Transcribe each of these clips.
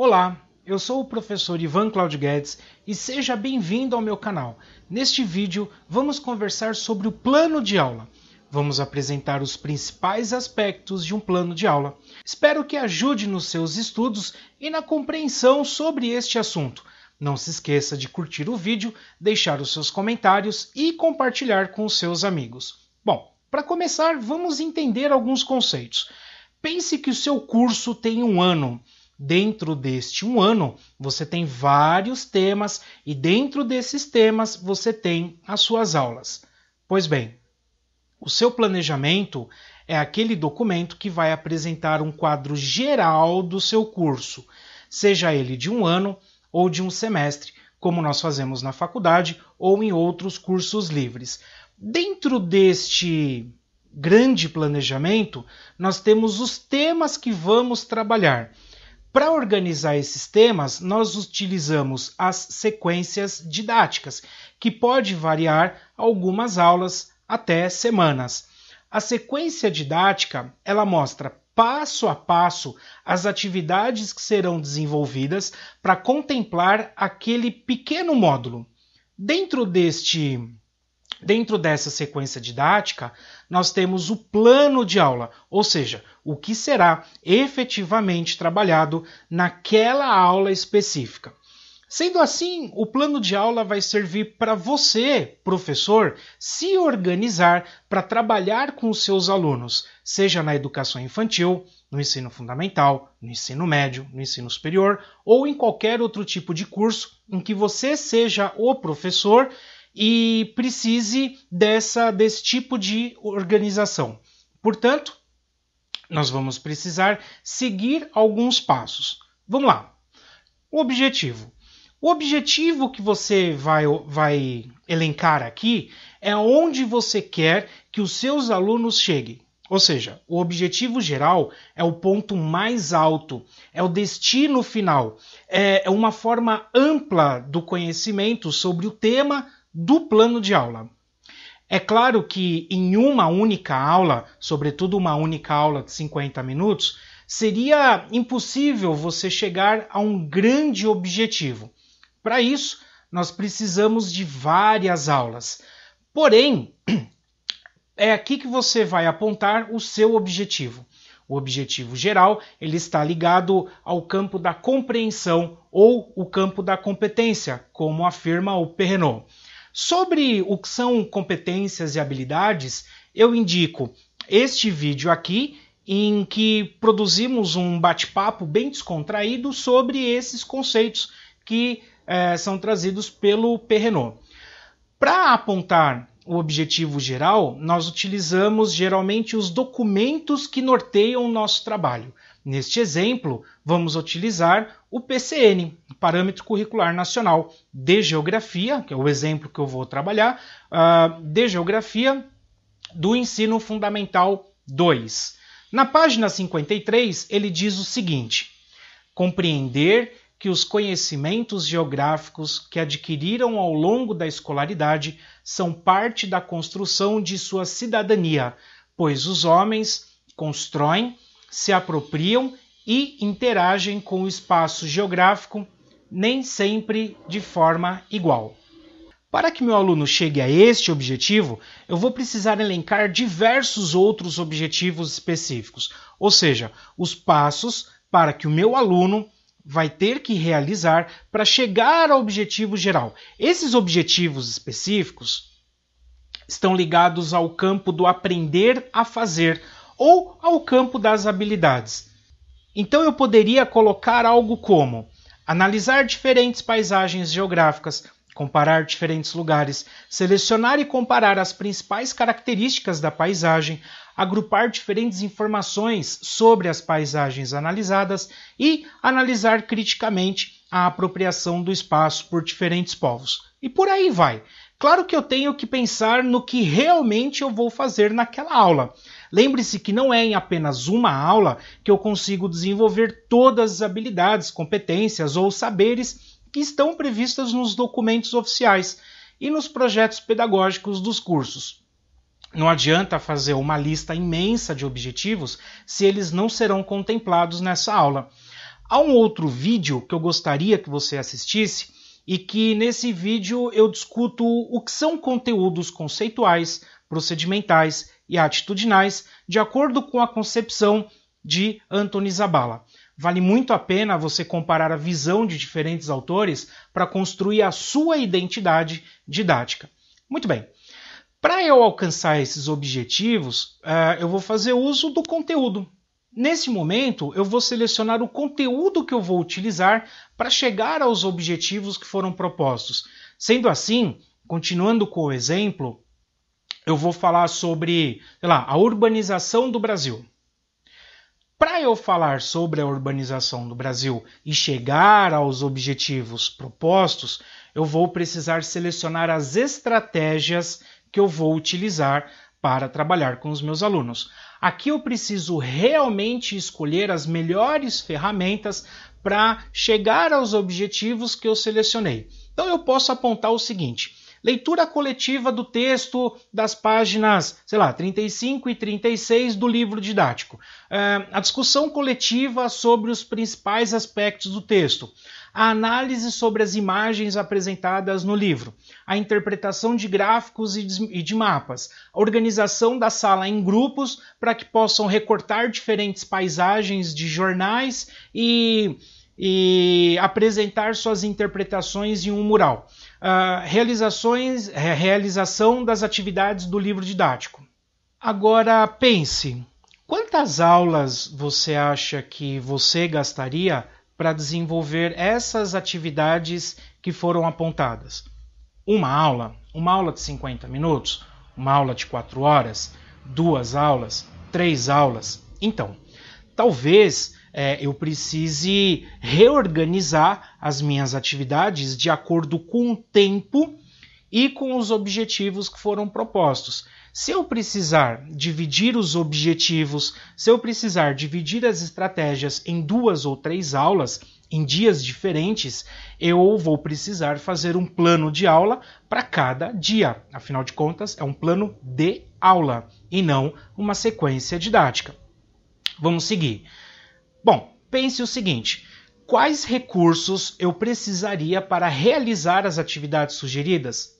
Olá, eu sou o professor Ivan Claudio Guedes e seja bem-vindo ao meu canal. Neste vídeo, vamos conversar sobre o plano de aula. Vamos apresentar os principais aspectos de um plano de aula. Espero que ajude nos seus estudos e na compreensão sobre este assunto. Não se esqueça de curtir o vídeo, deixar os seus comentários e compartilhar com os seus amigos. Bom, para começar, vamos entender alguns conceitos. Pense que o seu curso tem um ano. Dentro deste um ano, você tem vários temas e dentro desses temas você tem as suas aulas. Pois bem, o seu planejamento é aquele documento que vai apresentar um quadro geral do seu curso, seja ele de um ano ou de um semestre, como nós fazemos na faculdade ou em outros cursos livres. Dentro deste grande planejamento, nós temos os temas que vamos trabalhar. Para organizar esses temas, nós utilizamos as sequências didáticas, que pode variar algumas aulas até semanas. A sequência didática, ela mostra passo a passo as atividades que serão desenvolvidas para contemplar aquele pequeno módulo. Dentro deste Dentro dessa sequência didática, nós temos o plano de aula, ou seja, o que será efetivamente trabalhado naquela aula específica. Sendo assim, o plano de aula vai servir para você, professor, se organizar para trabalhar com os seus alunos, seja na educação infantil, no ensino fundamental, no ensino médio, no ensino superior ou em qualquer outro tipo de curso em que você seja o professor e precise dessa desse tipo de organização. Portanto, nós vamos precisar seguir alguns passos. Vamos lá. O objetivo. O objetivo que você vai, vai elencar aqui é onde você quer que os seus alunos cheguem. Ou seja, o objetivo geral é o ponto mais alto, é o destino final, é, é uma forma ampla do conhecimento sobre o tema do plano de aula. É claro que em uma única aula, sobretudo uma única aula de 50 minutos, seria impossível você chegar a um grande objetivo. Para isso, nós precisamos de várias aulas. Porém, é aqui que você vai apontar o seu objetivo. O objetivo geral ele está ligado ao campo da compreensão ou o campo da competência, como afirma o Perrenot. Sobre o que são competências e habilidades, eu indico este vídeo aqui em que produzimos um bate-papo bem descontraído sobre esses conceitos que eh, são trazidos pelo Perrenot. Para apontar o objetivo geral, nós utilizamos geralmente os documentos que norteiam o nosso trabalho. Neste exemplo, vamos utilizar o PCN, Parâmetro Curricular Nacional de Geografia, que é o exemplo que eu vou trabalhar, ah, de Geografia do Ensino Fundamental 2. Na página 53, ele diz o seguinte: compreender que os conhecimentos geográficos que adquiriram ao longo da escolaridade são parte da construção de sua cidadania, pois os homens constroem se apropriam e interagem com o espaço geográfico, nem sempre de forma igual. Para que meu aluno chegue a este objetivo, eu vou precisar elencar diversos outros objetivos específicos, ou seja, os passos para que o meu aluno vai ter que realizar para chegar ao objetivo geral. Esses objetivos específicos estão ligados ao campo do aprender a fazer, ou ao campo das habilidades. Então eu poderia colocar algo como analisar diferentes paisagens geográficas, comparar diferentes lugares, selecionar e comparar as principais características da paisagem, agrupar diferentes informações sobre as paisagens analisadas e analisar criticamente a apropriação do espaço por diferentes povos. E por aí vai. Claro que eu tenho que pensar no que realmente eu vou fazer naquela aula. Lembre-se que não é em apenas uma aula que eu consigo desenvolver todas as habilidades, competências ou saberes que estão previstas nos documentos oficiais e nos projetos pedagógicos dos cursos. Não adianta fazer uma lista imensa de objetivos se eles não serão contemplados nessa aula. Há um outro vídeo que eu gostaria que você assistisse e que nesse vídeo eu discuto o que são conteúdos conceituais, procedimentais e atitudinais, de acordo com a concepção de Antony Zabala. Vale muito a pena você comparar a visão de diferentes autores para construir a sua identidade didática. Muito bem. Para eu alcançar esses objetivos, eh, eu vou fazer uso do conteúdo. Nesse momento, eu vou selecionar o conteúdo que eu vou utilizar para chegar aos objetivos que foram propostos. Sendo assim, continuando com o exemplo, eu vou falar sobre, sei lá, a urbanização do Brasil. Para eu falar sobre a urbanização do Brasil e chegar aos objetivos propostos, eu vou precisar selecionar as estratégias que eu vou utilizar para trabalhar com os meus alunos. Aqui eu preciso realmente escolher as melhores ferramentas para chegar aos objetivos que eu selecionei. Então eu posso apontar o seguinte: leitura coletiva do texto das páginas, sei lá, 35 e 36 do livro didático, é, a discussão coletiva sobre os principais aspectos do texto, a análise sobre as imagens apresentadas no livro, a interpretação de gráficos e de mapas, a organização da sala em grupos para que possam recortar diferentes paisagens de jornais e e apresentar suas interpretações em um mural. Uh, realizações, realização das atividades do livro didático. Agora pense, quantas aulas você acha que você gastaria para desenvolver essas atividades que foram apontadas? Uma aula, uma aula de 50 minutos, uma aula de 4 horas, duas aulas, três aulas. Então, talvez é, eu precise reorganizar as minhas atividades de acordo com o tempo e com os objetivos que foram propostos. Se eu precisar dividir os objetivos, se eu precisar dividir as estratégias em duas ou três aulas, em dias diferentes, eu vou precisar fazer um plano de aula para cada dia. Afinal de contas, é um plano de aula e não uma sequência didática. Vamos seguir. Bom, pense o seguinte: quais recursos eu precisaria para realizar as atividades sugeridas?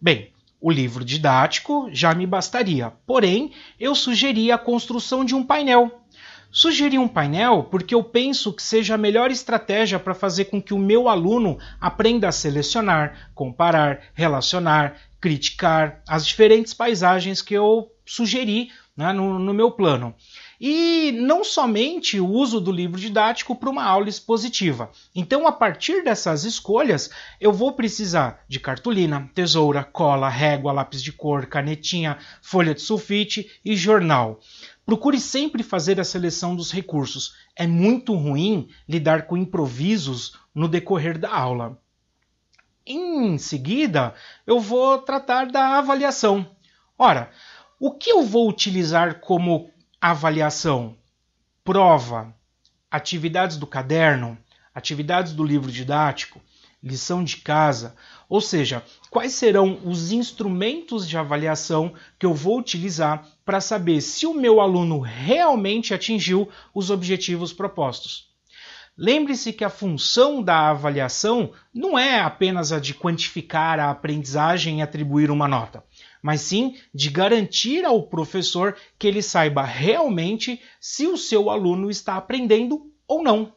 Bem, o livro didático já me bastaria, porém, eu sugeri a construção de um painel. Sugeri um painel porque eu penso que seja a melhor estratégia para fazer com que o meu aluno aprenda a selecionar, comparar, relacionar, criticar as diferentes paisagens que eu sugeri né, no, no meu plano e não somente o uso do livro didático para uma aula expositiva. Então, a partir dessas escolhas, eu vou precisar de cartolina, tesoura, cola, régua, lápis de cor, canetinha, folha de sulfite e jornal. Procure sempre fazer a seleção dos recursos. É muito ruim lidar com improvisos no decorrer da aula. Em seguida, eu vou tratar da avaliação. Ora, o que eu vou utilizar como avaliação, prova, atividades do caderno, atividades do livro didático, lição de casa, ou seja, quais serão os instrumentos de avaliação que eu vou utilizar para saber se o meu aluno realmente atingiu os objetivos propostos. Lembre-se que a função da avaliação não é apenas a de quantificar a aprendizagem e atribuir uma nota mas sim de garantir ao professor que ele saiba realmente se o seu aluno está aprendendo ou não.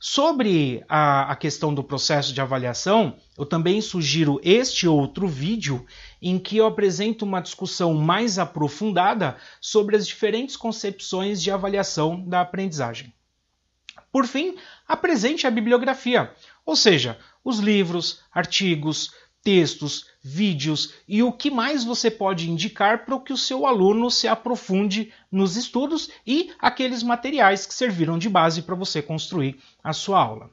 Sobre a, a, questão do processo de avaliação, eu também sugiro este outro vídeo em que eu apresento uma discussão mais aprofundada sobre as diferentes concepções de avaliação da aprendizagem. Por fim, apresente a bibliografia, ou seja, os livros, artigos, textos, vídeos e o que mais você pode indicar para que o seu aluno se aprofunde nos estudos e aqueles materiais que serviram de base para você construir a sua aula.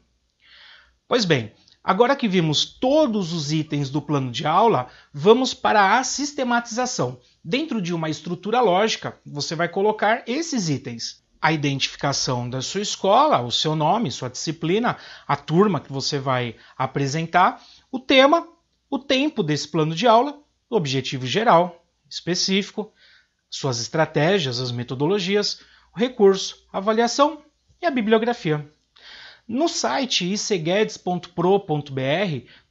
Pois bem, agora que vimos todos os itens do plano de aula, vamos para a sistematização. Dentro de uma estrutura lógica, você vai colocar esses itens a identificação da sua escola, o seu nome, sua disciplina, a turma que você vai apresentar, o tema, o tempo desse plano de aula, o objetivo geral, específico, suas estratégias, as metodologias, o recurso, a avaliação e a bibliografia. No site icguedes.pro.br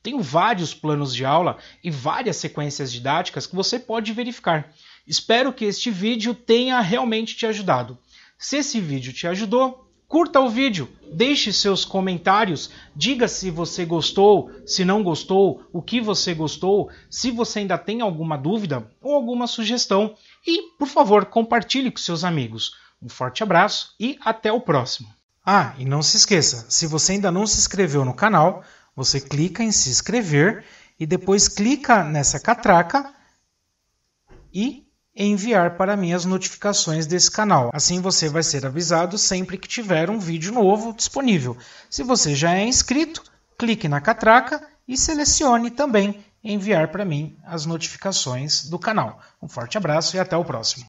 tem vários planos de aula e várias sequências didáticas que você pode verificar. Espero que este vídeo tenha realmente te ajudado. Se esse vídeo te ajudou, curta o vídeo, Deixe seus comentários, diga se você gostou, se não gostou, o que você gostou, se você ainda tem alguma dúvida ou alguma sugestão e, por favor, compartilhe com seus amigos. Um forte abraço e até o próximo. Ah, e não se esqueça, se você ainda não se inscreveu no canal, você clica em se inscrever e depois clica nessa catraca e enviar para mim as notificações desse canal. Assim você vai ser avisado sempre que tiver um vídeo novo disponível. Se você já é inscrito, clique na catraca e selecione também enviar para mim as notificações do canal. Um forte abraço e até o próximo.